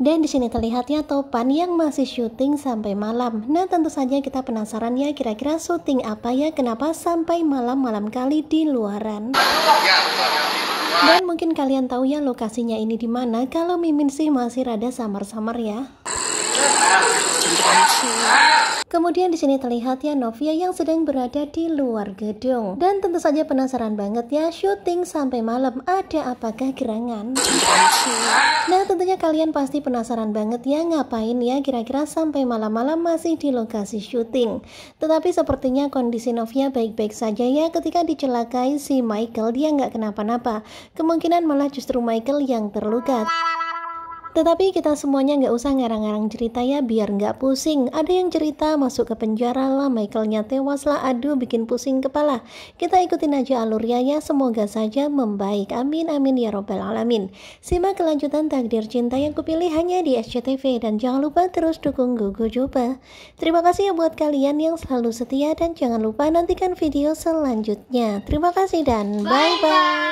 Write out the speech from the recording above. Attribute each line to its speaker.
Speaker 1: Dan di sini terlihatnya Topan yang masih syuting sampai malam. Nah tentu saja kita penasaran ya kira-kira syuting apa ya kenapa sampai malam-malam kali di luaran. Dan mungkin kalian tahu ya lokasinya ini di mana. Kalau Mimin sih masih rada samar-samar ya. Kemudian di sini terlihat ya Novia yang sedang berada di luar gedung. Dan tentu saja penasaran banget ya syuting sampai malam ada apakah gerangan? Nah tentunya kalian pasti penasaran banget ya ngapain ya kira-kira sampai malam-malam masih di lokasi syuting. Tetapi sepertinya kondisi Novia baik-baik saja ya ketika dicelakai si Michael dia nggak kenapa-napa. Kemungkinan malah justru Michael yang terluka. Tetapi kita semuanya nggak usah ngarang-ngarang cerita ya biar nggak pusing. Ada yang cerita masuk ke penjara lah, Michaelnya tewas lah, aduh bikin pusing kepala. Kita ikutin aja alurnya ya, semoga saja membaik. Amin amin ya robbal alamin. Simak kelanjutan takdir cinta yang kupilih hanya di SCTV dan jangan lupa terus dukung Gugu Coba. Terima kasih ya buat kalian yang selalu setia dan jangan lupa nantikan video selanjutnya. Terima kasih dan bye, -bye.